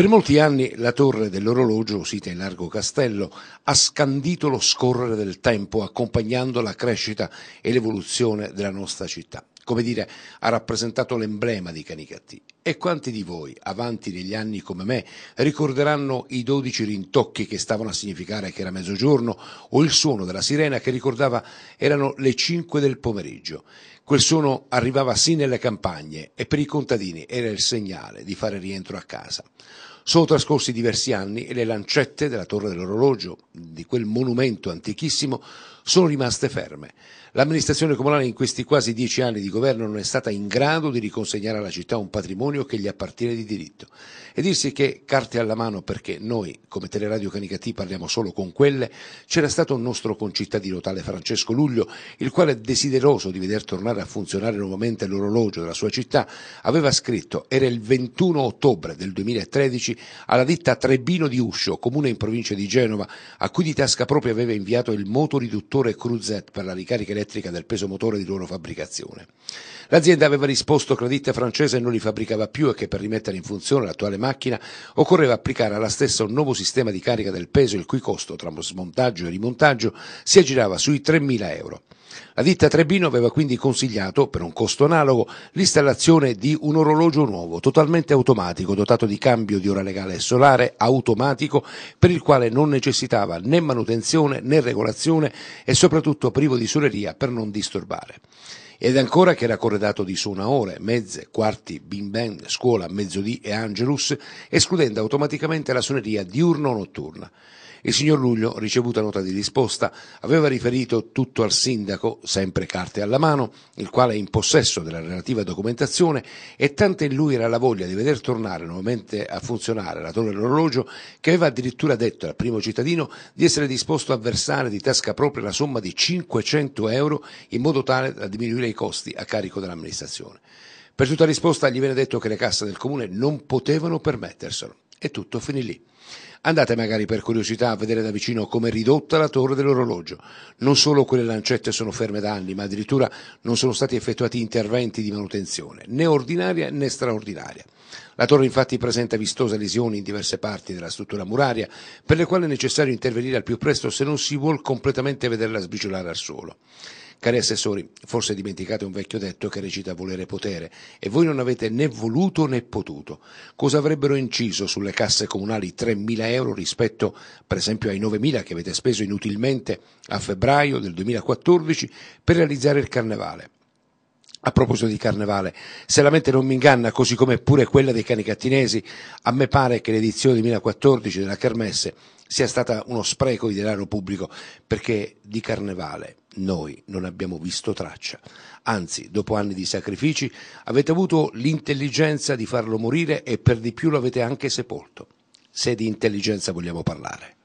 Per molti anni la torre dell'orologio, sita in largo castello, ha scandito lo scorrere del tempo, accompagnando la crescita e l'evoluzione della nostra città. Come dire, ha rappresentato l'emblema di Canicattì. E quanti di voi, avanti negli anni come me, ricorderanno i dodici rintocchi che stavano a significare che era mezzogiorno o il suono della sirena che ricordava erano le cinque del pomeriggio? Quel suono arrivava sì nelle campagne e per i contadini era il segnale di fare rientro a casa. Sono trascorsi diversi anni e le lancette della torre dell'orologio, di quel monumento antichissimo, sono rimaste ferme. L'amministrazione comunale in questi quasi dieci anni di governo non è stata in grado di riconsegnare alla città un patrimonio che gli appartiene di diritto. E dirsi che, carte alla mano, perché noi, come Teleradio Canicati, parliamo solo con quelle, c'era stato un nostro concittadino, tale Francesco Luglio, il quale, è desideroso di veder tornare tornare a funzionare nuovamente l'orologio della sua città, aveva scritto, era il 21 ottobre del 2013, alla ditta Trebino di Uscio, comune in provincia di Genova, a cui di tasca propria aveva inviato il motoriduttore Cruzet per la ricarica elettrica del peso motore di loro fabbricazione. L'azienda aveva risposto che la ditta francese non li fabbricava più e che per rimettere in funzione l'attuale macchina occorreva applicare alla stessa un nuovo sistema di carica del peso il cui costo tra smontaggio e rimontaggio si aggirava sui 3.000 euro. La ditta Trebino aveva quindi consigliato, per un costo analogo, l'installazione di un orologio nuovo, totalmente automatico, dotato di cambio di ora legale solare automatico, per il quale non necessitava né manutenzione né regolazione e soprattutto privo di soleria per non disturbare ed ancora che era corredato di suona ore, mezze, quarti, bim band, scuola, mezzodì e angelus, escludendo automaticamente la suoneria diurno o notturna. Il signor Luglio, ricevuta nota di risposta, aveva riferito tutto al sindaco, sempre carte alla mano, il quale è in possesso della relativa documentazione e tanto in lui era la voglia di veder tornare nuovamente a funzionare la torre dell'orologio che aveva addirittura detto al primo cittadino di essere disposto a versare di tasca propria la somma di 500 euro in modo tale da diminuire i costi a carico dell'amministrazione. Per tutta risposta gli viene detto che le casse del comune non potevano permetterselo e tutto finì lì. Andate magari per curiosità a vedere da vicino come è ridotta la torre dell'orologio. Non solo quelle lancette sono ferme da anni, ma addirittura non sono stati effettuati interventi di manutenzione, né ordinaria né straordinaria. La torre infatti presenta vistose lesioni in diverse parti della struttura muraria, per le quali è necessario intervenire al più presto se non si vuol completamente vederla sbriciolare al suolo. Cari assessori, forse dimenticate un vecchio detto che recita volere potere e voi non avete né voluto né potuto. Cosa avrebbero inciso sulle casse comunali 3.000 euro rispetto per esempio ai 9.000 che avete speso inutilmente a febbraio del 2014 per realizzare il carnevale? A proposito di carnevale, se la mente non mi inganna, così come pure quella dei cani cattinesi, a me pare che l'edizione 2014 della Kermesse sia stata uno spreco di denaro pubblico, perché di carnevale noi non abbiamo visto traccia. Anzi, dopo anni di sacrifici, avete avuto l'intelligenza di farlo morire e per di più lo avete anche sepolto. Se di intelligenza vogliamo parlare.